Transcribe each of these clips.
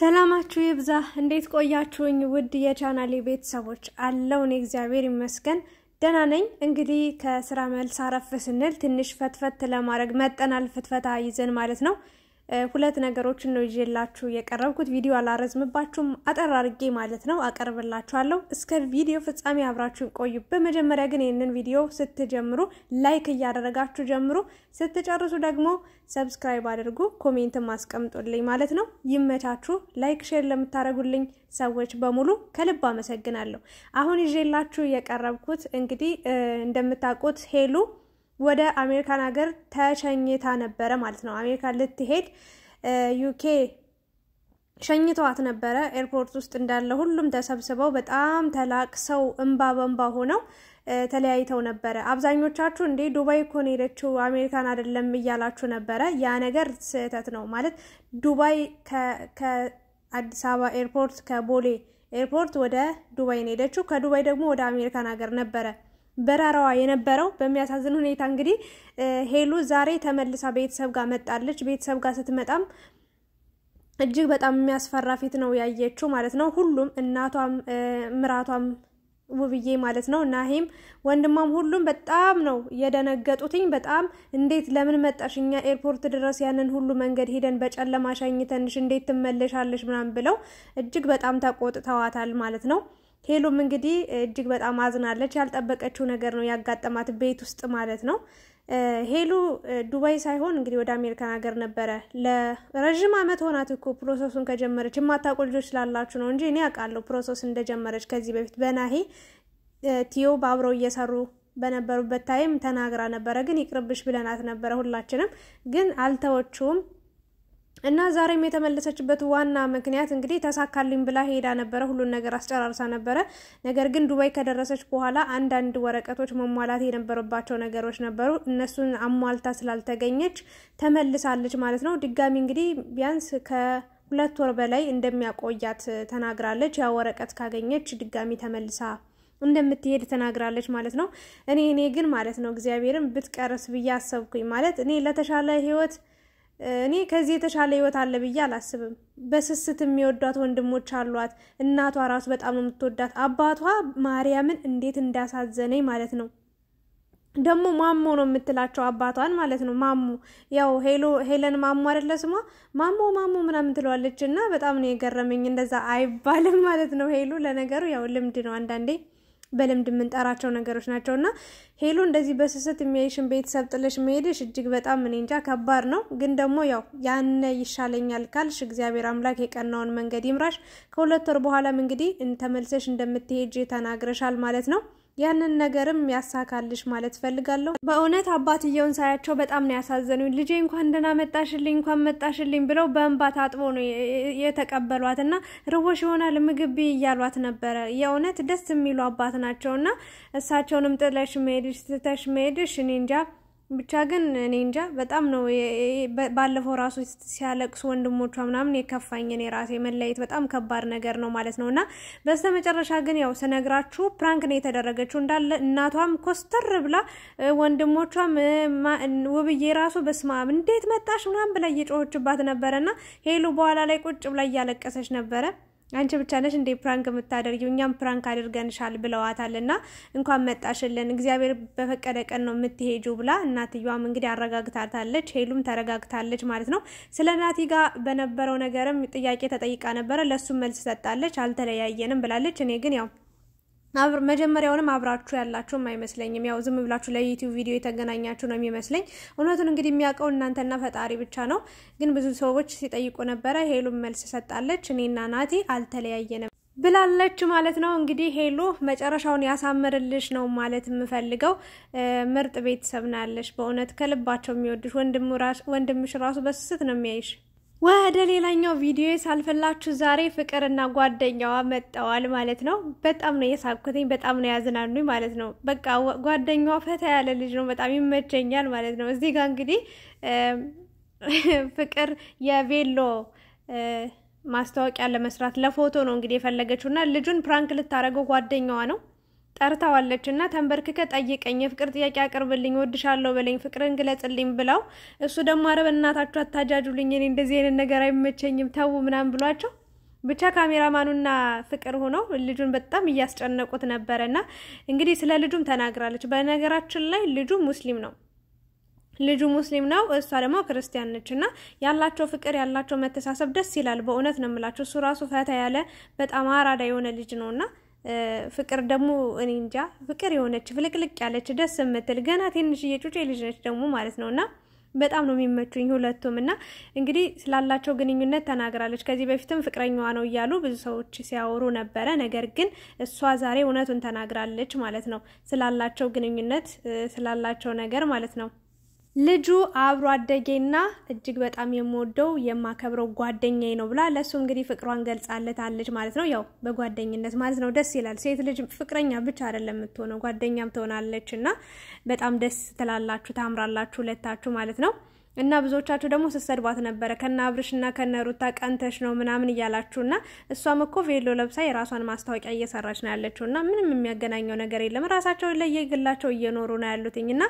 ሰላማችሁ ይብዛ። እንዴት ቆያችሁኝ? ውድ የቻናሌ ቤተሰቦች አለውን እግዚአብሔር ይመስገን ደህና ነኝ። እንግዲህ ከስራ መልስ አረፍ ስንል ትንሽ ፈትፈት ለማድረግ መጠናል፣ ፍትፈታ ይዘን ማለት ነው። ሁለት ነገሮችን ነው ይዤላችሁ የቀረብኩት። ቪዲዮ አላረዝምባችሁም፣ አጠር ማለት ነው አቀርብላችኋለሁ። እስከ ቪዲዮ ፍጻሜ አብራችሁ ቆዩ። በመጀመሪያ ግን ይህንን ቪዲዮ ስትጀምሩ ላይክ እያደረጋችሁ ጀምሩ። ስትጨርሱ ደግሞ ሰብስክራይብ አድርጉ፣ ኮሜንትም አስቀምጡልኝ ማለት ነው። ይመቻችሁ። ላይክ፣ ሼር ለምታደርጉልኝ ሰዎች በሙሉ ከልብ አመሰግናለሁ። አሁን ይዤላችሁ የቀረብኩት እንግዲህ እንደምታውቁት ሄሉ ወደ አሜሪካን ሀገር ተሸኝታ ነበረ ማለት ነው። አሜሪካን ልትሄድ ዩኬ ሸኝተዋት ነበረ። ኤርፖርት ውስጥ እንዳለ ሁሉም ተሰብስበው በጣም ተላቅሰው እንባ በንባ ሆነው ተለያይተው ነበረ። አብዛኞቻችሁ እንዴ ዱባይ እኮ ነው የሄደችው አሜሪካን አይደለም እያላችሁ ነበረ። ያ ነገር ስህተት ነው ማለት ዱባይ ከአዲስ አበባ ኤርፖርት ከቦሌ ኤርፖርት ወደ ዱባይ ነው የሄደችው። ከዱባይ ደግሞ ወደ አሜሪካን ሀገር ነበረ በረራዋ የነበረው በሚያሳዝን ሁኔታ እንግዲህ ሄሉ ዛሬ ተመልሳ ቤተሰብ ጋር መጣለች። ቤተሰብ ጋር ስትመጣም እጅግ በጣም የሚያስፈራ ፊት ነው ያየችው ማለት ነው። ሁሉም እናቷም፣ ምራቷም ውብዬ ማለት ነው ናሂም፣ ወንድሟም ሁሉም በጣም ነው የደነገጡትኝ። በጣም እንዴት ለምን መጣሽ? እኛ ኤርፖርት ድረስ ያንን ሁሉ መንገድ ሄደን በጨለማ ሸኝተንሽ እንዴት ትመለሻለሽ? ምናምን ብለው እጅግ በጣም ተቆጥተዋታል ማለት ነው። ሄሎም እንግዲህ እጅግ በጣም አዝናለች። ያልጠበቀችው ነገር ነው ያጋጠማት ቤት ውስጥ ማለት ነው። ሄሉ ዱባይ ሳይሆን እንግዲህ ወደ አሜሪካን ሀገር ነበረ ለረዥም ዓመት ሆናት እኮ ፕሮሰሱን ከጀመረች። የማታውቁ ልጆች ስላላችሁ ነው እንጂ እኔ አውቃለሁ ፕሮሰስ እንደጀመረች። ከዚህ በፊት በናሄ ቲዮ በአብረው እየሰሩ በነበሩበት ታይም ተናግራ ነበረ። ግን ይቅርብሽ ብለናት ነበረ ሁላችንም። ግን አልተወችውም። እና ዛሬም የተመለሰችበት ዋና ምክንያት እንግዲህ ተሳካልኝ ብላ ሄዳ ነበረ። ሁሉን ነገር አስጨራርሳ ነበረ። ነገር ግን ዱባይ ከደረሰች በኋላ አንዳንድ ወረቀቶች መሟላት የነበረባቸው ነገሮች ነበሩ። እነሱን አሟልታ ስላልተገኘች ተመልሳለች ማለት ነው። ድጋሚ እንግዲህ ቢያንስ ከ ሁለት ወር በላይ እንደሚያቆያት ተናግራለች። ያ ወረቀት ካገኘች ድጋሚ ተመልሳ እንደምትሄድ ተናግራለች ማለት ነው። እኔ እኔ ግን ማለት ነው እግዚአብሔርን ብትቀርስ ብዬ አሰብኩኝ ማለት እኔ ለተሻለ ህይወት እኔ ከዚህ የተሻለ ህይወት አለ ብዬ አላስብም። በስስት የሚወዷት ወንድሞች አሏት። እናቷ ራሱ በጣም የምትወዳት አባቷ ማርያምን እንዴት እንዳሳዘነኝ ማለት ነው። ደግሞ ማሞ ነው የምትላቸው አባቷን ማለት ነው። ማሞ ያው ሄሎ ሄለን ማሞ አይደለ ስሟ ማሞ ማሞ ምናምን ትለዋለች እና በጣም ነው የገረመኝ። እንደዛ አይባልም ማለት ነው ሄሎ። ለነገሩ ያው ልምድ ነው አንዳንዴ በልምድ የምንጠራቸው ነገሮች ናቸው እና ሄሎ እንደዚህ በስስት የሚያይሽን ቤተሰብ ጥለሽ መሄድሽ እጅግ በጣም እኔ እንጃ ከባድ ነው። ግን ደግሞ ያው ያነ ይሻለኛል ካልሽ እግዚአብሔር አምላክ የቀናውን መንገድ ይምራሽ። ከሁለት ወር በኋላም እንግዲህ ተመልሰሽ እንደምትሄጅ ተናግረሻል ማለት ነው። ያንን ነገርም ያሳካልሽ ማለት ፈልጋለሁ። በእውነት አባትየውን ሳያቸው በጣም ነው ያሳዘኑኝ። ልጄ እንኳን ደህና መጣሽልኝ፣ እንኳን መጣሽልኝ ብለው በእንባ ታጥቦ ነው የተቀበሏት እና ርቦሽ ይሆናል ምግብ እያሏት ነበረ። የእውነት ደስ የሚሉ አባት ናቸውና እሳቸውንም ጥለሽ መሄድሽ ትተሽ መሄድሽ እኔ እንጃ ብቻ ግን እኔ እንጃ በጣም ነው። ባለፈው ራሱ ሲያለቅሱ ወንድሞቿ ምናምን የከፋኝ እኔ ራሴ መለየት በጣም ከባድ ነገር ነው ማለት ነው። እና በስተ መጨረሻ ግን ያው ስነግራችሁ ፕራንክ ነው የተደረገችው እንዳለ እናቷም ኮስተር ብላ ወንድሞቿም ውብዬ ራሱ በስማም እንዴት መጣሽ ምናምን ብላ እየጮኸችባት ነበረ እና ሄሉ በኋላ ላይ ቁጭ ብላ እያለቀሰች ነበረ። አንቺ ብቻ ነሽ እንዴ ፕራንክ የምታደርጊው? እኛም ፕራንክ አድርገንሻል ብለዋታል። እና እንኳን መጣሽልን እግዚአብሔር በፈቀደ ቀን ነው የምትሄጁ ብላ እናትየዋም እንግዲህ አረጋግታታለች። ሄሉም ተረጋግታለች ማለት ነው። ስለ ናቲ ጋር በነበረው ነገርም ጥያቄ ተጠይቃ ነበረ። ለእሱም መልስ ሰጣለች። አልተለያየንም ብላለች። እኔ ግን ያው መጀመሪያውንም አብራችሁ ያላችሁም አይመስለኝም። ያው ዝም ብላችሁ ለዩቲዩብ ቪዲዮ የተገናኛችሁ ነው የሚመስለኝ። እውነቱን እንግዲህ የሚያውቀው እናንተና ፈጣሪ ብቻ ነው። ግን ብዙ ሰዎች ሲጠይቁ ነበረ። ሄሉም መልስ ሰጣለች። እኔና ናቲ አልተለያየንም ብላለች ማለት ነው። እንግዲህ ሄሉ መጨረሻውን ያሳምርልሽ ነው ማለት የምፈልገው። ምርጥ ቤተሰብ ናለሽ በእውነት ከልባቸው የሚወድሽ ወንድምሽ ራሱ በስስት ነው የሚያይሽ። ወደ ሌላኛው ቪዲዮ ሳልፈላችሁ ዛሬ ፍቅርና ጓደኛዋ መጠዋል ማለት ነው። በጣም ነው የሳኩትኝ በጣም ነው ያዝናኑኝ ማለት ነው። በቃ ጓደኛዋ ፈታ ያለ ልጅ ነው፣ በጣም ይመቸኛል ማለት ነው። እዚህ ጋር እንግዲህ ፍቅር የቬሎ ማስታወቂያ ለመስራት ለፎቶ ነው እንግዲህ የፈለገችው እና ልጁን ፕራንክ ልታደርገው ጓደኛዋ ነው ጠርታዋለች እና ተንበርክከ ጠይቀኝ፣ የፍቅር ጥያቄ አቅርብልኝ፣ ወድሻለሁ በለኝ፣ ፍቅርን ግለጽልኝ ብለው እሱ ደግሞ አረብ እናታችሁ አታጃጁልኝ፣ እኔ እንደዚህ አይነት ነገር አይመቸኝም፣ ተዉ ምናምን ብሏቸው ብቻ ካሜራማኑና ፍቅር ሆነው ልጁን በጣም እያስጨነቁት ነበረ። እና እንግዲህ ስለ ልጁም ተናግራለች። በነገራችን ላይ ልጁ ሙስሊም ነው ልጁ ሙስሊም ነው፣ እሷ ደግሞ ክርስቲያን ነች። እና ያላቸው ፍቅር ያላቸው መተሳሰብ ደስ ይላል። በእውነት ነው የምላቸው። እሱ ራሱ ፈታ ያለ በጣም አራዳ የሆነ ልጅ ነው እና ፍቅር ደግሞ እኔ እንጃ ፍቅር የሆነች ፍልቅልቅ ያለች ደስ የምትል ገና ትንሽ ጩጬ ልጅ ነች ደግሞ ማለት ነው እና በጣም ነው የሚመቹኝ ሁለቱም። እና እንግዲህ ስላላቸው ግንኙነት ተናግራለች። ከዚህ በፊትም ፍቅረኛዋ ነው እያሉ ብዙ ሰዎች ሲያወሩ ነበረ። ነገር ግን እሷ ዛሬ እውነቱን ተናግራለች ማለት ነው፣ ስላላቸው ግንኙነት ስላላቸው ነገር ማለት ነው። ልጁ አብሮ አደጌና እጅግ በጣም የምወደው የማከብረው ጓደኛዬ ነው ብላ ለእሱ እንግዲህ ፍቅሯን ገልጻለታለች ማለት ነው። ያው በጓደኝነት ማለት ነው። ደስ ይላል። ሴት ልጅ ፍቅረኛ ብቻ አይደለም የምትሆነው ጓደኛም ትሆናለች እና በጣም ደስ ትላላችሁ፣ ታምራላችሁ ሁለታችሁ ማለት ነው። እና ብዙዎቻችሁ ደግሞ ስትሰድቧት ነበረ ከነ አብርሽና ከነ ሩታ ቀንተሽ ነው ምናምን እያላችሁ እና እሷም እኮ ቬሎ ለብሳ የራሷን ማስታወቂያ እየሰራች ነው ያለችው እና ምንም የሚያገናኘው ነገር የለም። ራሳቸው ለየግላቸው እየኖሩ ነው ያሉትኝ እና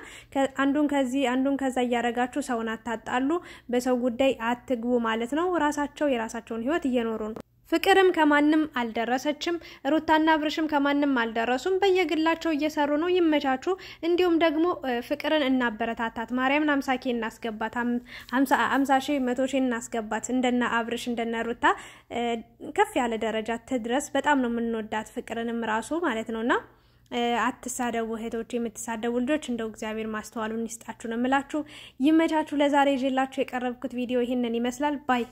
አንዱን ከዚህ አንዱን ከዛ እያረጋችሁ ሰውን አታጣሉ፣ በሰው ጉዳይ አትግቡ ማለት ነው። ራሳቸው የራሳቸውን ህይወት እየኖሩ ነው። ፍቅርም ከማንም አልደረሰችም። ሩታና አብርሽም ከማንም አልደረሱም። በየግላቸው እየሰሩ ነው። ይመቻቹ። እንዲሁም ደግሞ ፍቅርን እናበረታታት። ማርያምን አምሳ ኬ እናስገባት፣ አምሳ ሺ መቶ ሺ እናስገባት። እንደነ አብርሽ እንደነ ሩታ ከፍ ያለ ደረጃ ትድረስ። በጣም ነው የምንወዳት ፍቅርንም ራሱ ማለት ነው ነውና አትሳደቡ እህቶች፣ የምትሳደቡ ልጆች እንደው እግዚአብሔር ማስተዋሉን ይስጣችሁ ነው የምላችሁ። ይመቻችሁ። ለዛሬ ይዤላችሁ የቀረብኩት ቪዲዮ ይህንን ይመስላል። ባይ